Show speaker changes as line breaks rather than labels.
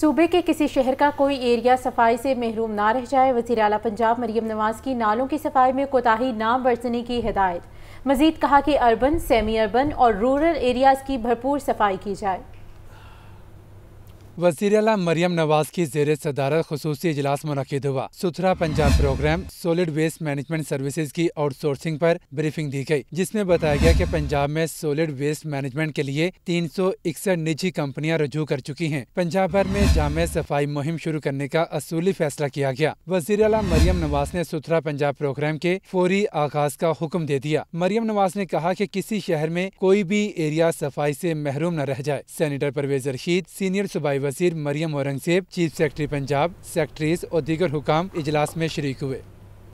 सूबे के किसी शहर का कोई एरिया सफाई से महरूम ना रह जाए वजी अला पंजाब मरीम नवाज की नालों की सफाई में कोताही ना बरतने की हदायत मजीद कहा कि अर्बन सेमी अर्बन और रूरल एरियाज़ की भरपूर सफाई की जाए
वजीर अला मरियम नवाज की जेर सदारत खसूस इजलास मनद हुआ सुथरा Punjab program solid waste management services की आउटसोर्सिंग पर ब्रीफिंग दी गई जिसमें बताया गया कि पंजाब में सोलिड वेस्ट मैनेजमेंट के लिए तीन सौ इकसठ निजी कंपनियां रजू कर चुकी हैं पंजाब भर में जाम सफाई मुहिम शुरू करने का असूली फैसला किया गया वजीर अला मरियम नवाज ने सुथरा पंजाब प्रोग्राम के फौरी आगाज का हुक्म दे दिया मरियम नवाज ने कहा की कि किसी शहर में कोई भी एरिया सफाई ऐसी महरूम न रह जाए सैनिटर परवेज रशीद सीनियर सुबाई वजीर Maryam Aurangzeb chief secretary Punjab secretaries और दीगर हुकाम इजलास में शरीक हुए